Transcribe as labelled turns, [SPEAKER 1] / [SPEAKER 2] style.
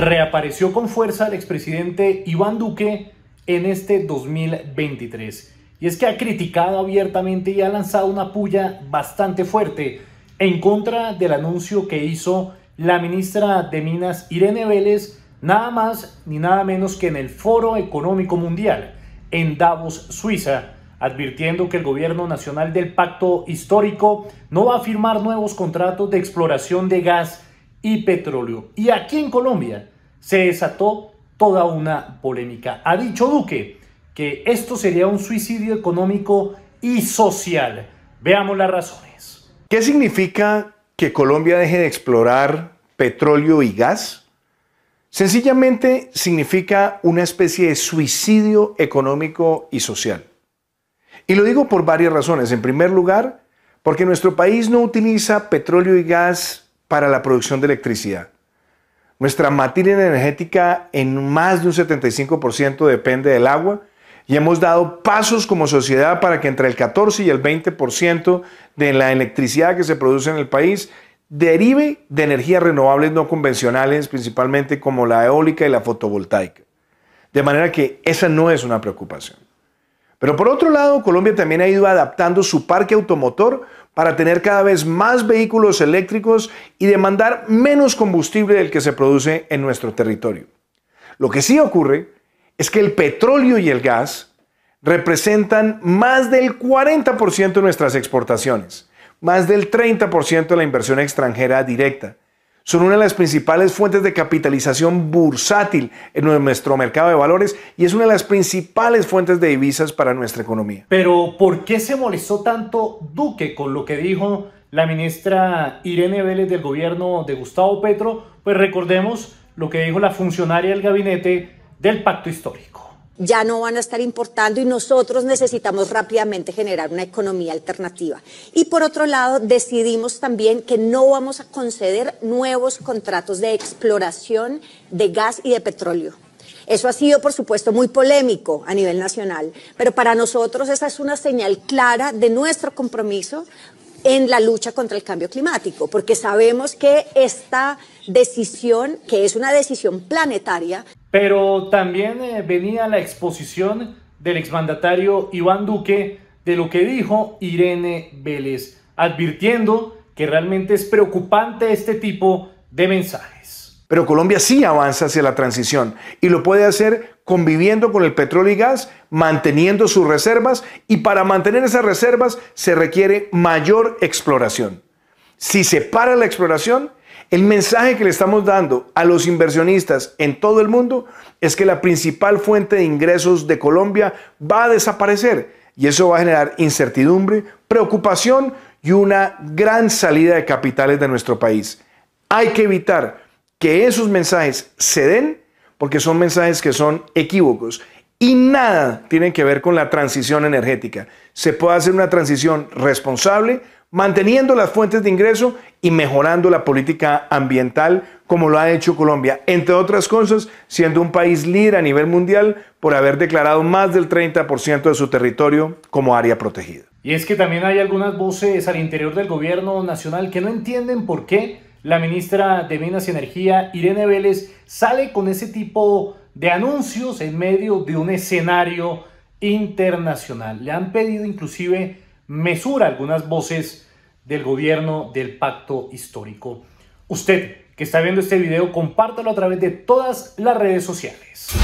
[SPEAKER 1] reapareció con fuerza el expresidente Iván Duque en este 2023. Y es que ha criticado abiertamente y ha lanzado una puya bastante fuerte en contra del anuncio que hizo la ministra de Minas Irene Vélez, nada más ni nada menos que en el Foro Económico Mundial, en Davos, Suiza, advirtiendo que el gobierno nacional del pacto histórico no va a firmar nuevos contratos de exploración de gas y petróleo. Y aquí en Colombia se desató toda una polémica. Ha dicho Duque que esto sería un suicidio económico y social. Veamos las razones. ¿Qué
[SPEAKER 2] significa que Colombia deje de explorar petróleo y gas? Sencillamente significa una especie de suicidio económico y social. Y lo digo por varias razones. En primer lugar, porque nuestro país no utiliza petróleo y gas para la producción de electricidad. Nuestra materia energética en más de un 75% depende del agua y hemos dado pasos como sociedad para que entre el 14 y el 20% de la electricidad que se produce en el país derive de energías renovables no convencionales, principalmente como la eólica y la fotovoltaica. De manera que esa no es una preocupación. Pero por otro lado, Colombia también ha ido adaptando su parque automotor para tener cada vez más vehículos eléctricos y demandar menos combustible del que se produce en nuestro territorio. Lo que sí ocurre es que el petróleo y el gas representan más del 40% de nuestras exportaciones, más del 30% de la inversión extranjera directa son una de las principales fuentes de capitalización bursátil en nuestro mercado de valores y es una de las principales fuentes de divisas para nuestra economía.
[SPEAKER 1] Pero ¿por qué se molestó tanto Duque con lo que dijo la ministra Irene Vélez del gobierno de Gustavo Petro? Pues recordemos lo que dijo la funcionaria del gabinete del pacto histórico
[SPEAKER 3] ya no van a estar importando y nosotros necesitamos rápidamente generar una economía alternativa. Y por otro lado, decidimos también que no vamos a conceder nuevos contratos de exploración de gas y de petróleo. Eso ha sido, por supuesto, muy polémico a nivel nacional, pero para nosotros esa es una señal clara de nuestro compromiso en la lucha contra el cambio climático, porque sabemos que esta decisión, que es una decisión planetaria,
[SPEAKER 1] pero también eh, venía la exposición del exmandatario Iván Duque de lo que dijo Irene Vélez, advirtiendo que realmente es preocupante este tipo de mensajes.
[SPEAKER 2] Pero Colombia sí avanza hacia la transición y lo puede hacer conviviendo con el petróleo y gas, manteniendo sus reservas y para mantener esas reservas se requiere mayor exploración. Si se para la exploración, el mensaje que le estamos dando a los inversionistas en todo el mundo es que la principal fuente de ingresos de Colombia va a desaparecer y eso va a generar incertidumbre, preocupación y una gran salida de capitales de nuestro país. Hay que evitar que esos mensajes se den porque son mensajes que son equívocos y nada tienen que ver con la transición energética. Se puede hacer una transición responsable, manteniendo las fuentes de ingreso y mejorando la política ambiental como lo ha hecho Colombia, entre otras cosas, siendo un país líder a nivel mundial por haber declarado más del 30% de su territorio como área protegida.
[SPEAKER 1] Y es que también hay algunas voces al interior del gobierno nacional que no entienden por qué la ministra de Minas y Energía, Irene Vélez, sale con ese tipo de anuncios en medio de un escenario internacional. Le han pedido inclusive mesura algunas voces del gobierno del pacto histórico. Usted que está viendo este video, compártalo a través de todas las redes sociales.